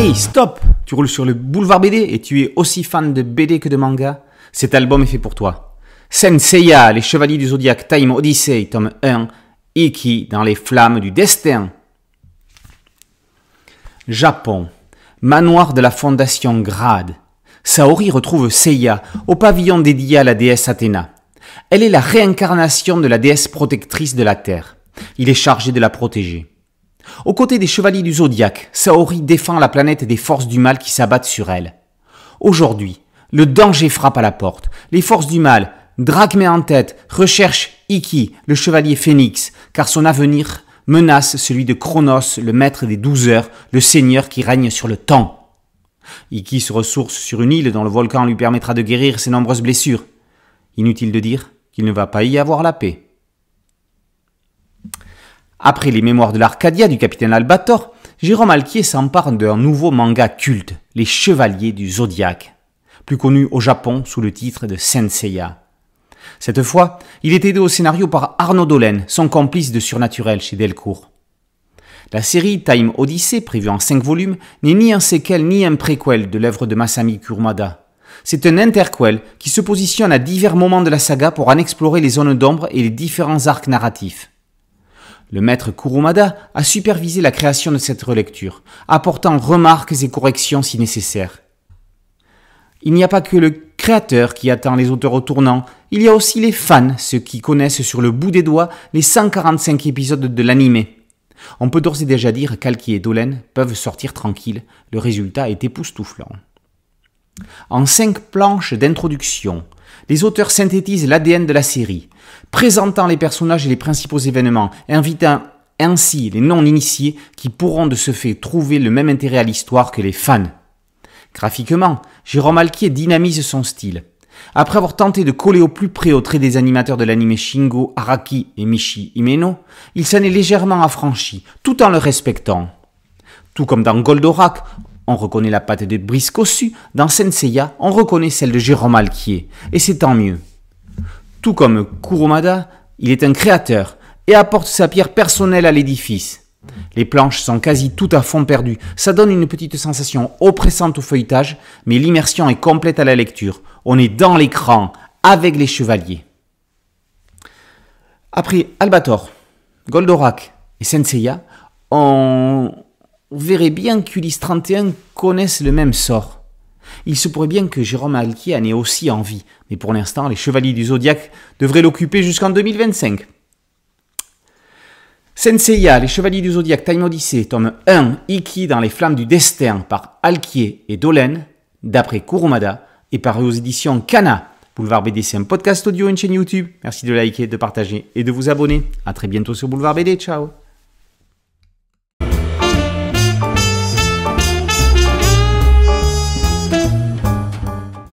Hey, stop Tu roules sur le boulevard BD et tu es aussi fan de BD que de manga Cet album est fait pour toi. Seiya, Les Chevaliers du Zodiaque, Time Odyssey, tome 1, Iki dans les flammes du destin. Japon. Manoir de la Fondation Grade. Saori retrouve Seiya au pavillon dédié à la déesse Athéna. Elle est la réincarnation de la déesse protectrice de la Terre. Il est chargé de la protéger. Aux côtés des chevaliers du zodiaque, Saori défend la planète des forces du mal qui s'abattent sur elle. Aujourd'hui, le danger frappe à la porte. Les forces du mal, Drachme en tête, recherchent Iki, le chevalier phénix, car son avenir menace celui de Kronos, le maître des douze heures, le seigneur qui règne sur le temps. Iki se ressource sur une île dont le volcan lui permettra de guérir ses nombreuses blessures. Inutile de dire qu'il ne va pas y avoir la paix. Après les mémoires de l'Arcadia du capitaine Albator, Jérôme Alquier s'empare d'un nouveau manga culte, Les Chevaliers du Zodiaque, plus connu au Japon sous le titre de Senseiya. Cette fois, il est aidé au scénario par Arnaud Dolen, son complice de surnaturel chez Delcourt. La série Time Odyssey, prévue en 5 volumes, n'est ni un séquel ni un préquel de l'œuvre de Masami Kurumada. C'est un interquel qui se positionne à divers moments de la saga pour en explorer les zones d'ombre et les différents arcs narratifs. Le maître Kurumada a supervisé la création de cette relecture, apportant remarques et corrections si nécessaire. Il n'y a pas que le créateur qui attend les auteurs au tournant, il y a aussi les fans, ceux qui connaissent sur le bout des doigts les 145 épisodes de l'animé. On peut d'ores et déjà dire qu'Alki et Dolen peuvent sortir tranquilles, le résultat est époustouflant. En cinq planches d'introduction, les auteurs synthétisent l'ADN de la série, présentant les personnages et les principaux événements, invitant ainsi les non-initiés qui pourront de ce fait trouver le même intérêt à l'histoire que les fans. Graphiquement, Jérôme Alquier dynamise son style. Après avoir tenté de coller au plus près au trait des animateurs de l'anime Shingo, Araki et Michi Imeno, il s'en est légèrement affranchi, tout en le respectant. Tout comme dans Goldorak, on reconnaît la patte de Cossu dans Senseiya, on reconnaît celle de Jérôme Alquier, et c'est tant mieux. Tout comme Kurumada, il est un créateur et apporte sa pierre personnelle à l'édifice. Les planches sont quasi tout à fond perdues, ça donne une petite sensation oppressante au feuilletage, mais l'immersion est complète à la lecture. On est dans l'écran, avec les chevaliers. Après Albator, Goldorak et Senseiya, on vous verrez bien qu'Ulysse 31 connaisse le même sort. Il se pourrait bien que Jérôme Alquier en ait aussi envie, mais pour l'instant, les Chevaliers du Zodiaque devraient l'occuper jusqu'en 2025. Senseiya, les Chevaliers du Zodiaque, Time Odyssey, tome 1, Iki dans les flammes du destin par Alquier et Dolen, d'après Kurumada, et paru aux éditions Kana. Boulevard BD, c'est un podcast audio, une chaîne YouTube. Merci de liker, de partager et de vous abonner. À très bientôt sur Boulevard BD. Ciao